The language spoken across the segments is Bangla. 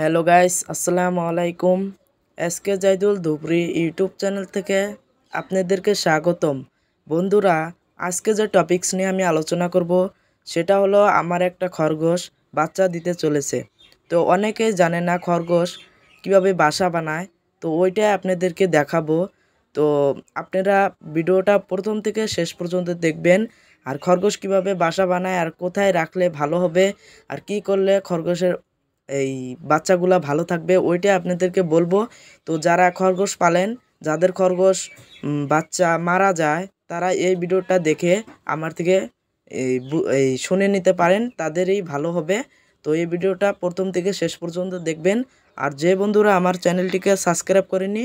হ্যালো গাইস আসসালামু আলাইকুম K Zaidul Dhubri YouTube channel থেকে আপনাদেরকে স্বাগতম বন্ধুরা আজকে যে টপিকস নিয়ে আমি আলোচনা করব সেটা হলো আমার একটা খরগোশ বাচ্চা দিতে চলেছে তো অনেকেই জানে না খরগোশ কিভাবে বাসা বানায় তো ওইটাই আপনাদেরকে দেখাবো তো আপনারা ভিডিওটা প্রথম থেকে শেষ পর্যন্ত দেখবেন আর খরগোশ কিভাবে বাসা বানায় আর কোথায় রাখলে ভালো হবে আর কি করলে খরগোশের এই বাচ্চাগুলা ভালো থাকবে ওইটাই আপনাদেরকে বলবো তো যারা খরগোশ পালেন যাদের খরগোশ বাচ্চা মারা যায় তারা এই ভিডিওটা দেখে আমার থেকে এই শুনে নিতে পারেন তাদেরই ভালো হবে তো এই ভিডিওটা প্রথম থেকে শেষ পর্যন্ত দেখবেন আর যে বন্ধুরা আমার চ্যানেলটিকে সাবস্ক্রাইব করেনি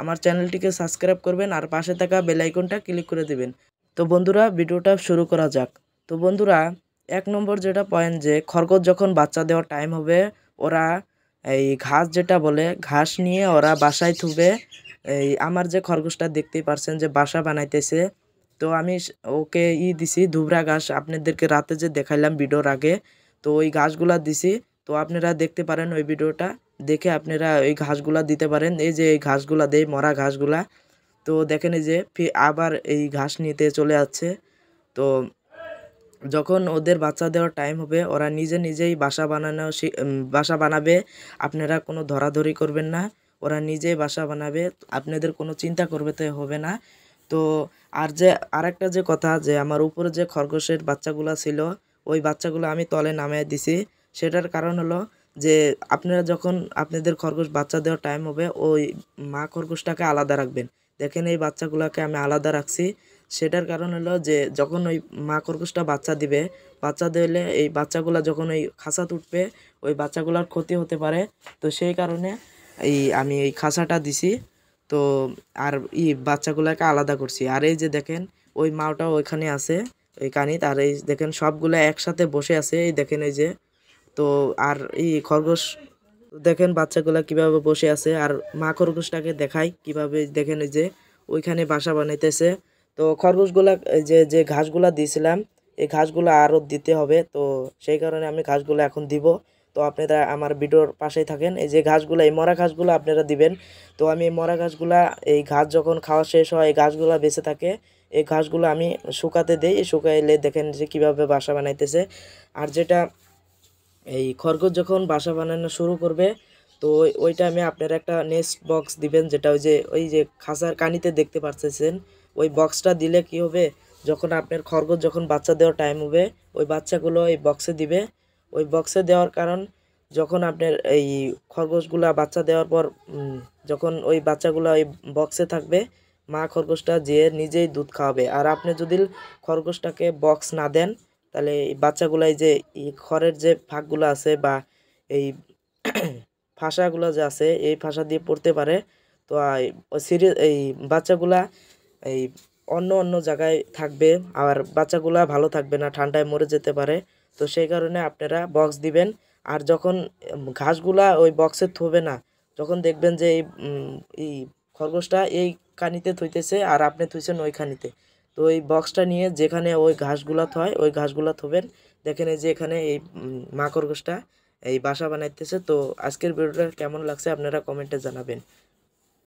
আমার চ্যানেলটিকে সাবস্ক্রাইব করবেন আর পাশে থাকা বেলাইকনটা ক্লিক করে দিবেন তো বন্ধুরা ভিডিওটা শুরু করা যাক তো বন্ধুরা এক নম্বর যেটা পয়েন্ট যে খরগোশ যখন বাচ্চা দেওয়ার টাইম হবে ওরা এই ঘাস যেটা বলে ঘাস নিয়ে ওরা বাসায় থুবে এই আমার যে খরগোশটা দেখতেই পারছেন যে বাসা বানাইতেছে তো আমি ওকে ই দিছি ধুবরা ঘাস আপনাদেরকে রাতে যে দেখাইলাম ভিডিওর আগে তো ওই ঘাসগুলা দিছি তো আপনারা দেখতে পারেন ওই ভিডিওটা দেখে আপনারা ওই ঘাসগুলা দিতে পারেন এই যে এই ঘাসগুলা দেয় মরা ঘাসগুলা তো দেখেন এই যে আবার এই ঘাস নিতে চলে যাচ্ছে তো যখন ওদের বাচ্চা দেওয়ার টাইম হবে ওরা নিজে নিজেই বাসা বানানো বাসা বানাবে আপনারা কোনো ধরাধরি করবেন না ওরা নিজেই বাসা বানাবে আপনাদের কোনো চিন্তা করবে তো হবে না তো আর যে আরেকটা যে কথা যে আমার উপরে যে খরগোশের বাচ্চাগুলো ছিল ওই বাচ্চাগুলো আমি তলে নামিয়ে দিছি সেটার কারণ হলো যে আপনারা যখন আপনাদের খরগোশ বাচ্চা দেওয়ার টাইম হবে ওই মা খরগোশটাকে আলাদা রাখবেন দেখেন এই বাচ্চাগুলোকে আমি আলাদা রাখছি সেটার কারণ হলো যে যখন ওই মা খরগোশটা বাচ্চা দিবে বাচ্চা দিলে এই বাচ্চাগুলো যখন ওই খাসা তুটবে ওই বাচ্চাগুলোর ক্ষতি হতে পারে তো সেই কারণে এই আমি এই খাসাটা দিছি তো আর ই বাচ্চাগুলোকে আলাদা করছি আর এই যে দেখেন ওই মাওটা ওইখানে আছে ওই কানিত আর এই দেখেন সবগুলো একসাথে বসে আছে এই দেখেন এই যে তো আর এই খরগোশ দেখেন বাচ্চাগুলো কিভাবে বসে আছে আর মা খরগোশটাকে দেখাই কিভাবে দেখেন এই যে ওইখানে বাসা বানাইতেছে তো খরগোশগুলা যে যে ঘাসগুলা দিয়েছিলাম এই ঘাসগুলো আরও দিতে হবে তো সেই কারণে আমি ঘাসগুলো এখন দিব তো আপনারা আমার ভিডিওর পাশেই থাকেন এই যে ঘাসগুলো এই মরা ঘাসগুলো আপনারা দিবেন তো আমি এই মরা ঘাসগুলা এই ঘাস যখন খাওয়া শেষ হয় এই ঘাসগুলা বেঁচে থাকে এই ঘাসগুলো আমি শুকাতে দিই শুকাইলে দেখেন যে কীভাবে বাসা বানাইতেছে আর যেটা এই খরগোশ যখন বাসা বানানো শুরু করবে তো ওইটা আমি আপনারা একটা নেক্সট বক্স দিবেন যেটা ওই যে ওই যে খাসার কানিতে দেখতে পারতেছেন ওই বক্সটা দিলে কি হবে যখন আপনার খরগোশ যখন বাচ্চা দেওয়ার টাইম হবে ওই বাচ্চাগুলো এই বক্সে দিবে ওই বক্সে দেওয়ার কারণ যখন আপনার এই খরগোশগুলা বাচ্চা দেওয়ার পর যখন ওই বাচ্চাগুলো ওই বক্সে থাকবে মা খরগোশটা যে নিজেই দুধ খাওয়াবে আর আপনি যদি খরগোশটাকে বক্স না দেন তাহলে এই বাচ্চাগুলাই যে খড়ের যে ফাঁকগুলো আছে বা এই ফাঁসাগুলো যে আছে এই ফাঁসা দিয়ে পড়তে পারে তো সিরিজ এই বাচ্চাগুলা এই অন্য অন্য জায়গায় থাকবে আর বাচ্চাগুলো ভালো থাকবে না ঠান্ডায় মরে যেতে পারে তো সেই কারণে আপনারা বক্স দিবেন আর যখন ঘাসগুলা ওই বক্সে থবে না যখন দেখবেন যে এই খরগোশটা এই খানিতে থইতেছে আর আপনি থুইছেন ওই খানিতে তো এই বক্সটা নিয়ে যেখানে ওই ঘাসগুলা থয় ওই ঘাসগুলা থবেন দেখেন এই যে এখানে এই মা খরগোশটা এই বাসা বানাইতেছে তো আজকের ভিডিওটা কেমন লাগছে আপনারা কমেন্টে জানাবেন